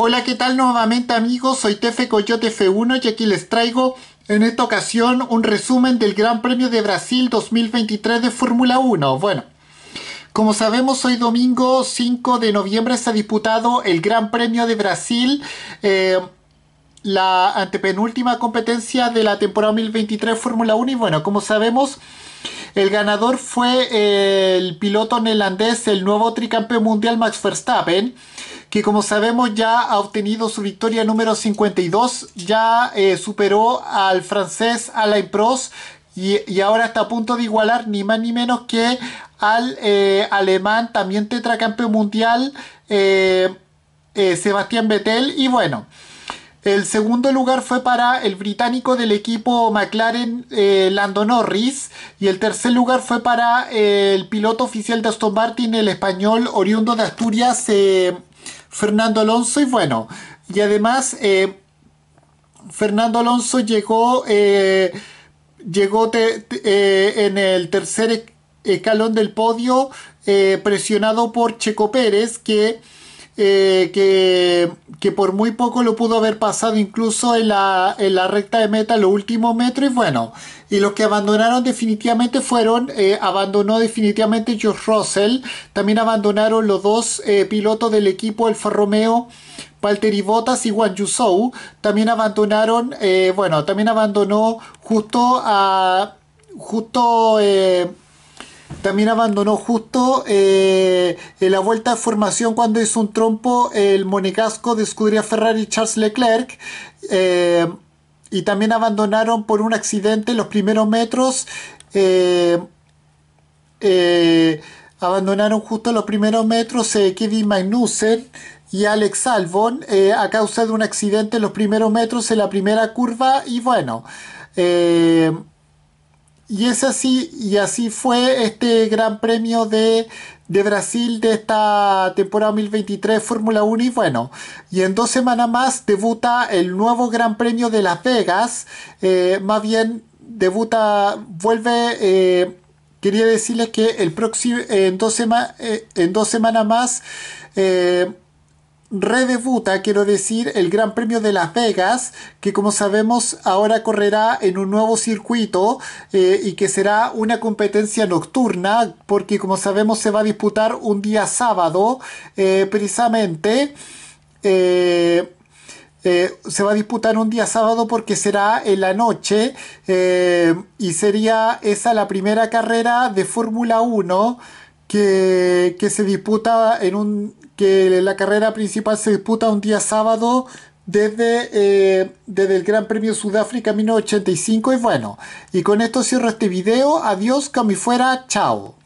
Hola, ¿qué tal nuevamente amigos? Soy Tefe Coyote F1 y aquí les traigo en esta ocasión un resumen del Gran Premio de Brasil 2023 de Fórmula 1. Bueno, como sabemos, hoy domingo 5 de noviembre se ha disputado el Gran Premio de Brasil, eh, la antepenúltima competencia de la temporada 2023 Fórmula 1 y bueno, como sabemos... El ganador fue eh, el piloto neerlandés, el nuevo tricampeón mundial Max Verstappen, que como sabemos ya ha obtenido su victoria número 52, ya eh, superó al francés Alain Prost y, ahora está a punto de igualar ni más ni menos que al eh, alemán, también tetracampeón mundial, eh, Sebastián Vettel. Y bueno, el segundo lugar fue para el británico del equipo McLaren, eh, Lando Norris. Y el tercer lugar fue para el piloto oficial de Aston Martin, el español oriundo de Asturias, eh, Fernando Alonso. Y bueno, y además, eh, Fernando Alonso llegó, llegó en el tercer e, escalón del podio, presionado por Checo Pérez, que eh, que, por muy poco lo pudo haber pasado incluso en la, en la recta de meta, los últimos metros, y bueno, y los que abandonaron definitivamente fueron, eh, abandonó definitivamente George Russell, también abandonaron los dos eh, pilotos del equipo Alfa Romeo, y Botas y Juan Yusou, también abandonaron, bueno, también abandonó justo a, justo, también abandonó justo eh, en la vuelta de formación cuando hizo un trompo el monegasco de a Ferrari Charles Leclerc. Eh, y también abandonaron por un accidente los primeros metros. Eh, abandonaron justo los primeros metros Kevin Magnussen y Alex Albon a causa de un accidente en los primeros metros en la primera curva. Y bueno. Y es así, y así fue este Gran Premio de, Brasil de esta temporada 2023 Fórmula 1 y bueno, y en dos semanas más debuta el nuevo Gran Premio de Las Vegas, eh, más bien debuta, vuelve, eh, quería decirles que el próximo, en, dos eh, en dos semanas más redebuta, quiero decir, el Gran Premio de Las Vegas, que como sabemos ahora correrá en un nuevo circuito eh, y que será una competencia nocturna, porque como sabemos se va a disputar un día sábado, eh, precisamente. Eh, se va a disputar un día sábado porque será en la noche y sería esa la primera carrera de Fórmula 1 que se disputa en un que la carrera principal se disputa un día sábado desde, eh, desde el Gran Premio Sudáfrica 1985 y bueno, y con esto cierro este video, adiós, que fuera, chao.